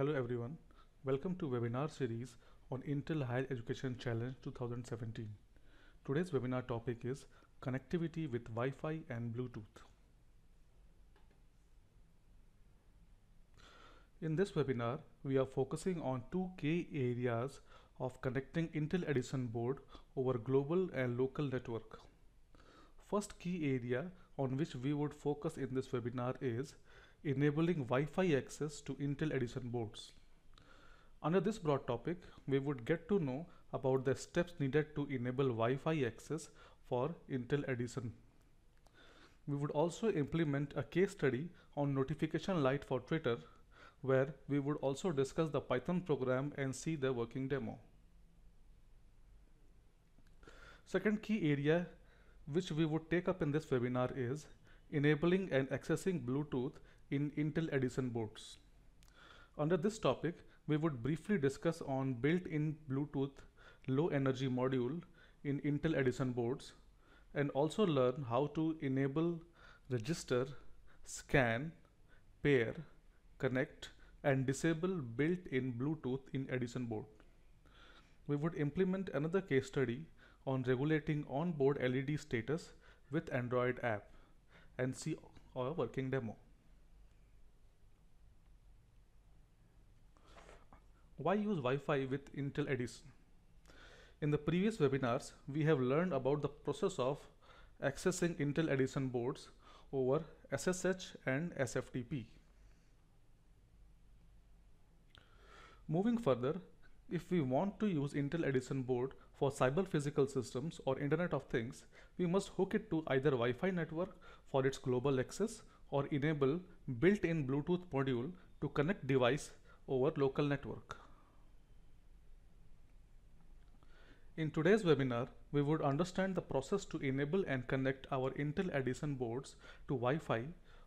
Hello everyone. Welcome to webinar series on Intel Higher Education Challenge 2017. Today's webinar topic is connectivity with Wi-Fi and Bluetooth. In this webinar, we are focusing on two key areas of connecting Intel Edison board over global and local network. First key area on which we would focus in this webinar is enabling Wi-Fi access to Intel Edison boards. Under this broad topic, we would get to know about the steps needed to enable Wi-Fi access for Intel Edison. We would also implement a case study on notification light for Twitter, where we would also discuss the Python program and see the working demo. Second key area which we would take up in this webinar is enabling and accessing Bluetooth in Intel Edison boards. Under this topic, we would briefly discuss on built-in Bluetooth low energy module in Intel Edison boards and also learn how to enable, register, scan, pair, connect and disable built-in Bluetooth in Edison board. We would implement another case study on regulating onboard LED status with Android app and see our working demo. Why use Wi-Fi with Intel Edison? In the previous webinars, we have learned about the process of accessing Intel Edison boards over SSH and SFTP. Moving further, if we want to use Intel Edison board for cyber physical systems or Internet of Things, we must hook it to either Wi-Fi network for its global access or enable built-in Bluetooth module to connect device over local network. In today's webinar, we would understand the process to enable and connect our Intel Edison boards to Wi-Fi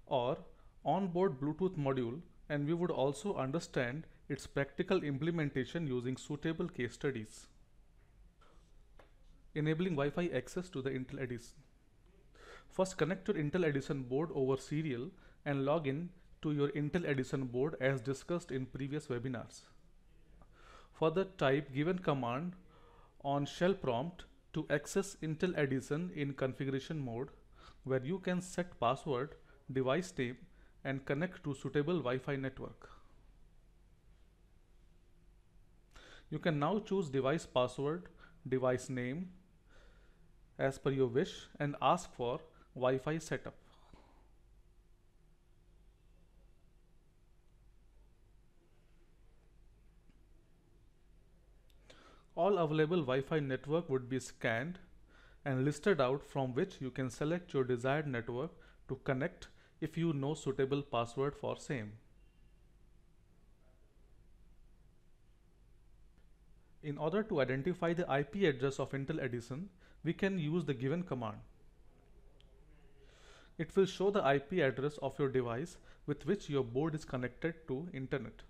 or onboard Bluetooth module and we would also understand its practical implementation using suitable case studies. Enabling Wi-Fi access to the Intel Edison. First connect your Intel Edison board over serial and log in to your Intel Edison board as discussed in previous webinars. Further type given command on shell prompt to access Intel Edison in configuration mode where you can set password, device name and connect to suitable Wi-Fi network. You can now choose device password, device name as per your wish and ask for Wi-Fi setup. all available Wi-Fi network would be scanned and listed out from which you can select your desired network to connect if you know suitable password for same. In order to identify the IP address of Intel Edison, we can use the given command. It will show the IP address of your device with which your board is connected to internet.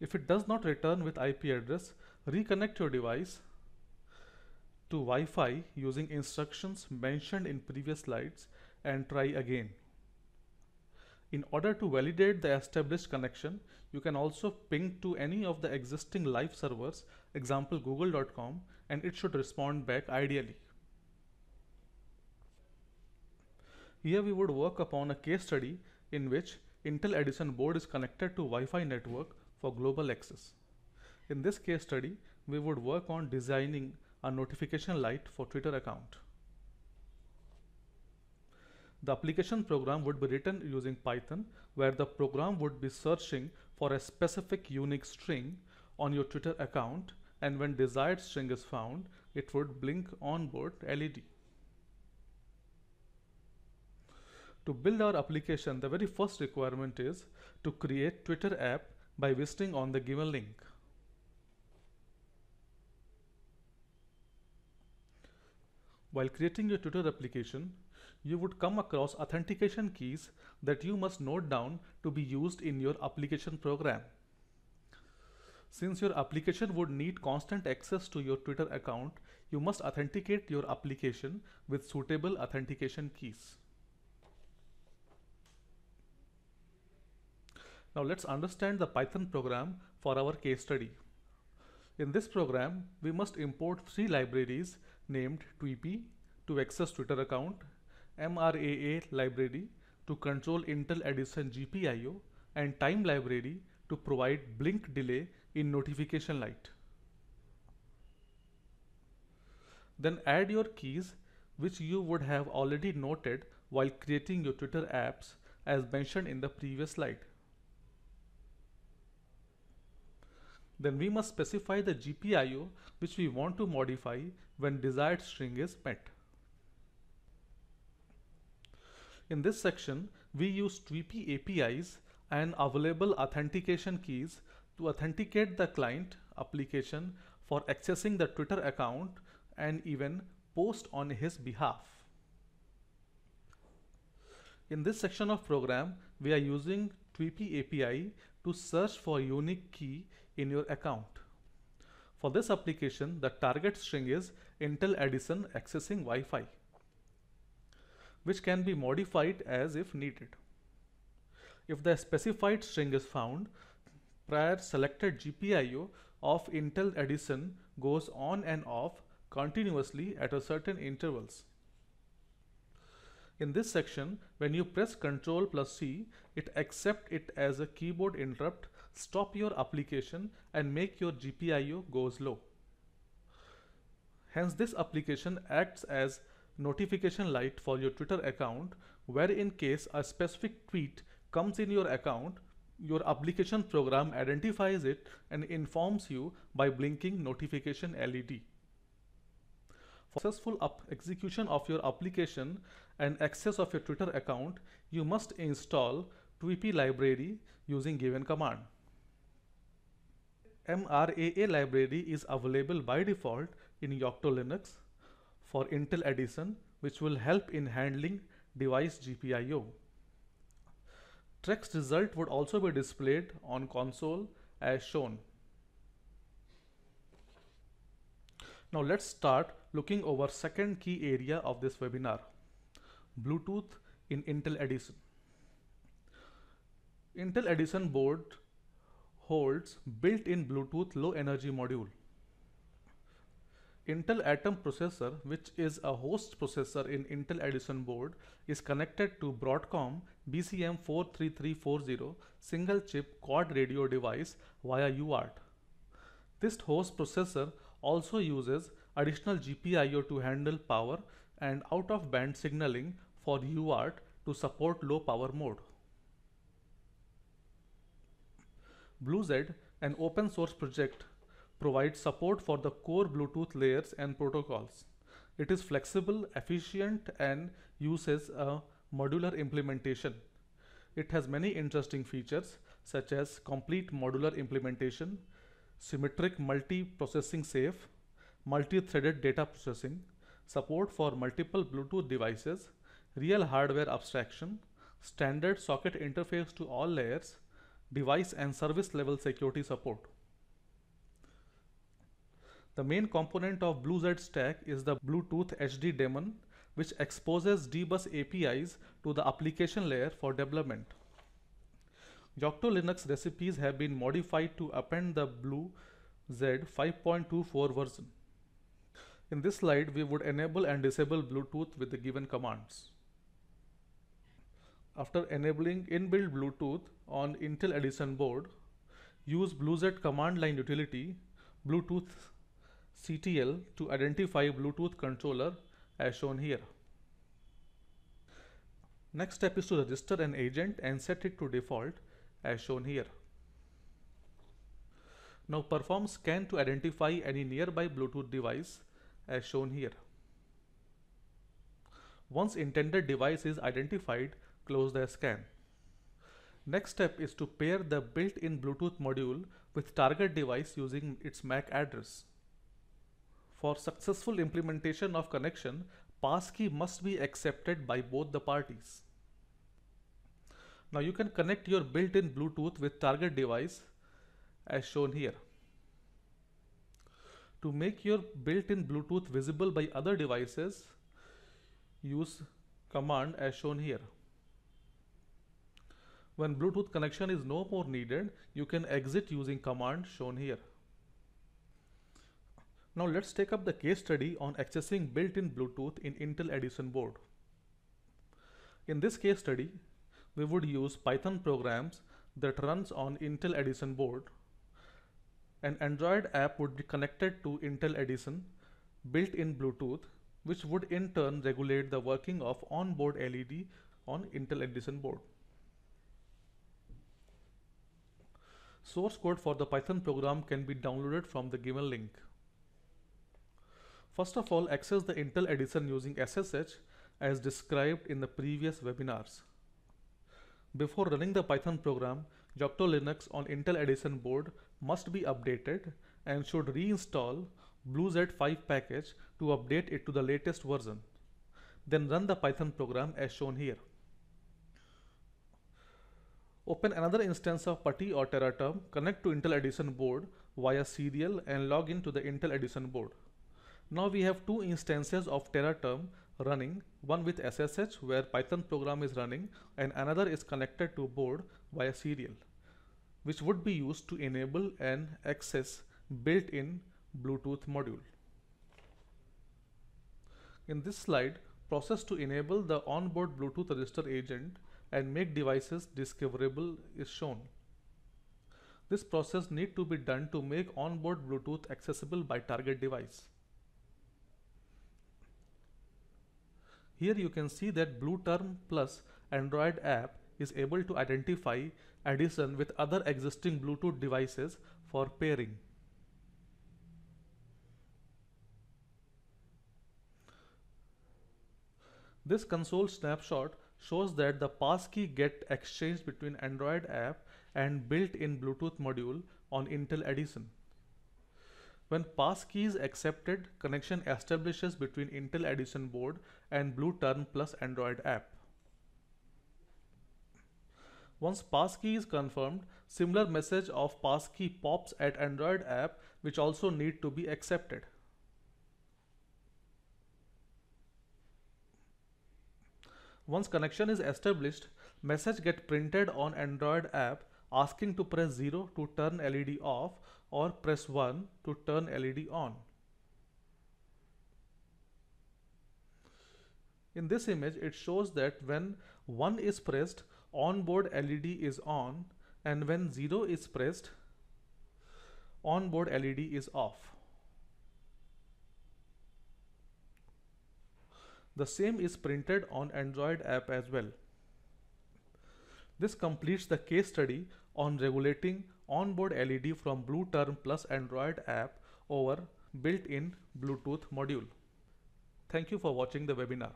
If it does not return with IP address, reconnect your device to Wi-Fi using instructions mentioned in previous slides and try again. In order to validate the established connection, you can also ping to any of the existing live servers, example google.com, and it should respond back ideally. Here we would work upon a case study in which Intel Edison board is connected to Wi-Fi network for global access. In this case study, we would work on designing a notification light for Twitter account. The application program would be written using Python, where the program would be searching for a specific unique string on your Twitter account, and when desired string is found, it would blink onboard LED. To build our application, the very first requirement is to create Twitter app by visiting on the given link. While creating your Twitter application, you would come across authentication keys that you must note down to be used in your application program. Since your application would need constant access to your Twitter account, you must authenticate your application with suitable authentication keys. Now let's understand the Python program for our case study. In this program, we must import three libraries named tweepy to access Twitter account, MRAA library to control Intel Edison GPIO, and time library to provide blink delay in notification light. Then add your keys which you would have already noted while creating your Twitter apps as mentioned in the previous slide. then we must specify the GPIO which we want to modify when desired string is met. In this section, we use TweePy APIs and available authentication keys to authenticate the client application for accessing the Twitter account and even post on his behalf. In this section of program, we are using TweePy API to search for unique key in your account. For this application, the target string is Intel Edison accessing Wi-Fi, which can be modified as if needed. If the specified string is found, prior selected GPIO of Intel Edison goes on and off continuously at a certain intervals. In this section, when you press Ctrl plus C, it accepts it as a keyboard interrupt stop your application and make your GPIO goes low. Hence this application acts as notification light for your Twitter account where in case a specific tweet comes in your account, your application program identifies it and informs you by blinking notification LED. For successful execution of your application and access of your Twitter account, you must install TweeP library using given command. MRAA library is available by default in Yocto Linux for Intel Edison, which will help in handling device GPIO. Trex result would also be displayed on console as shown. Now let's start looking over second key area of this webinar, Bluetooth in Intel Edison. Intel Edison board holds built-in Bluetooth low energy module. Intel Atom processor, which is a host processor in Intel Edison board, is connected to Broadcom BCM43340 single chip quad radio device via UART. This host processor also uses additional GPIO to handle power and out of band signaling for UART to support low power mode. BlueZ, an open source project, provides support for the core Bluetooth layers and protocols. It is flexible, efficient, and uses a modular implementation. It has many interesting features such as complete modular implementation, symmetric multi-processing safe, multi-threaded data processing, support for multiple Bluetooth devices, real hardware abstraction, standard socket interface to all layers, device and service level security support. The main component of BlueZ stack is the Bluetooth HD daemon, which exposes Dbus APIs to the application layer for development. Yocto Linux recipes have been modified to append the BlueZ 5.24 version. In this slide, we would enable and disable Bluetooth with the given commands after enabling inbuilt Bluetooth on Intel Edison board, use BlueZ command line utility Bluetooth CTL to identify Bluetooth controller as shown here. Next step is to register an agent and set it to default as shown here. Now perform scan to identify any nearby Bluetooth device as shown here. Once intended device is identified, close the scan. Next step is to pair the built-in Bluetooth module with target device using its MAC address. For successful implementation of connection, passkey must be accepted by both the parties. Now you can connect your built-in Bluetooth with target device as shown here. To make your built-in Bluetooth visible by other devices, use command as shown here. When Bluetooth connection is no more needed, you can exit using command shown here. Now let's take up the case study on accessing built-in Bluetooth in Intel Edison board. In this case study, we would use Python programs that runs on Intel Edison board. An Android app would be connected to Intel Edison built-in Bluetooth, which would in turn regulate the working of onboard LED on Intel Edison board. Source code for the Python program can be downloaded from the given link. First of all, access the Intel edition using SSH as described in the previous webinars. Before running the Python program, Yocto Linux on Intel edition board must be updated and should reinstall BlueZ5 package to update it to the latest version. Then run the Python program as shown here. Open another instance of PuTTY or TerraTerm, connect to Intel Edison board via serial and log in to the Intel Edison board. Now we have two instances of TerraTerm running, one with SSH where Python program is running and another is connected to board via serial, which would be used to enable and access built-in Bluetooth module. In this slide, process to enable the onboard Bluetooth register agent and make devices discoverable is shown. This process need to be done to make onboard Bluetooth accessible by target device. Here you can see that BlueTerm Plus Android app is able to identify addition with other existing Bluetooth devices for pairing. This console snapshot shows that the passkey get exchanged between Android app and built-in Bluetooth module on Intel Edison. When passkey is accepted, connection establishes between Intel Edison board and BlueTurn plus Android app. Once passkey is confirmed, similar message of passkey pops at Android app which also need to be accepted. Once connection is established, message get printed on Android app asking to press 0 to turn LED off or press 1 to turn LED on. In this image, it shows that when 1 is pressed, onboard LED is on and when 0 is pressed, onboard LED is off. The same is printed on Android app as well. This completes the case study on regulating onboard LED from BlueTerm Plus Android app over built-in Bluetooth module. Thank you for watching the webinar.